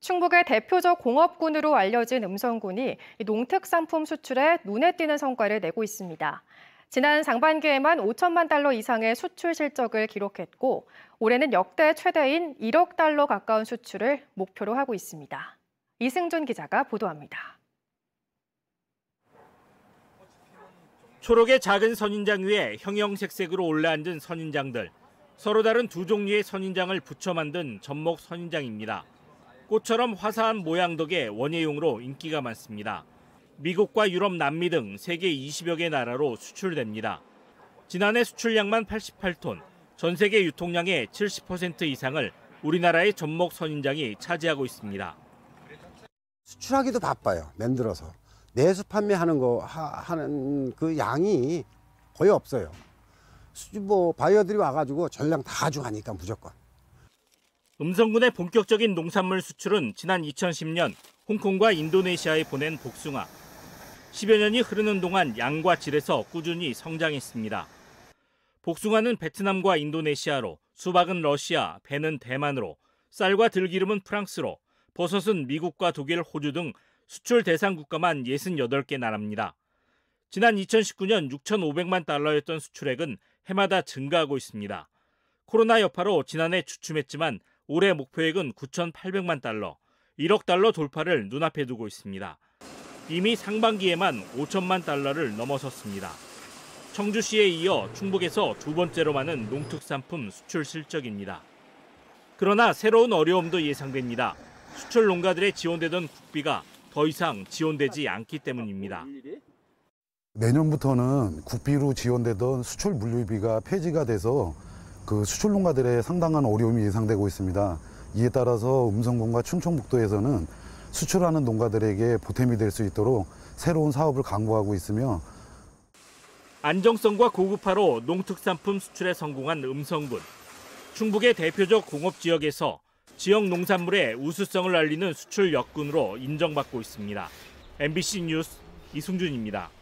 충북의 대표적 공업군으로 알려진 음성군이 농특산품 수출에 눈에 띄는 성과를 내고 있습니다. 지난 상반기에만 5천만 달러 이상의 수출 실적을 기록했고 올해는 역대 최대인 1억 달러 가까운 수출을 목표로 하고 있습니다. 이승준 기자가 보도합니다. 초록의 작은 선인장 위에 형형색색으로 올라앉은 선인장들. 서로 다른 두 종류의 선인장을 붙여 만든 접목 선인장입니다. 꽃처럼 화사한 모양 덕에 원예용으로 인기가 많습니다. 미국과 유럽, 남미 등 세계 20여 개 나라로 수출됩니다. 지난해 수출량만 88톤, 전 세계 유통량의 70% 이상을 우리나라의 접목 선인장이 차지하고 있습니다. 수출하기도 바빠요. 만들어서 내수 판매하는 거 하, 는그 양이 거의 없어요. 뭐 바이어들이 와가지고 전량 다주져가니까 무조건. 음성군의 본격적인 농산물 수출은 지난 2010년 홍콩과 인도네시아에 보낸 복숭아. 10여 년이 흐르는 동안 양과 질에서 꾸준히 성장했습니다. 복숭아는 베트남과 인도네시아로, 수박은 러시아, 배는 대만으로, 쌀과 들기름은 프랑스로, 버섯은 미국과 독일, 호주 등 수출 대상 국가만 68개 나라입니다. 지난 2019년 6,500만 달러였던 수출액은 해마다 증가하고 있습니다. 코로나 여파로 지난해 주춤했지만 올해 목표액은 9,800만 달러, 1억 달러 돌파를 눈앞에 두고 있습니다. 이미 상반기에만 5천만 달러를 넘어섰습니다. 청주시에 이어 충북에서 두 번째로 많은 농특산품 수출 실적입니다. 그러나 새로운 어려움도 예상됩니다. 수출 농가들의 지원되던 국비가 더 이상 지원되지 않기 때문입니다. 내년부터는 국비로 지원되던 수출 물류비가 폐지가 돼서 그 수출농가들의 상당한 어려움이 예상되고 있습니다. 이에 따라서 음성군과 충청북도에서는 수출하는 농가들에게 보탬이 될 수 있도록 새로운 사업을 강구하고 있으며 안정성과 고급화로 농특산품 수출에 성공한 음성군. 충북의 대표적 공업 지역에서 지역 농산물의 우수성을 알리는 수출 역군으로 인정받고 있습니다. MBC 뉴스 이승준입니다.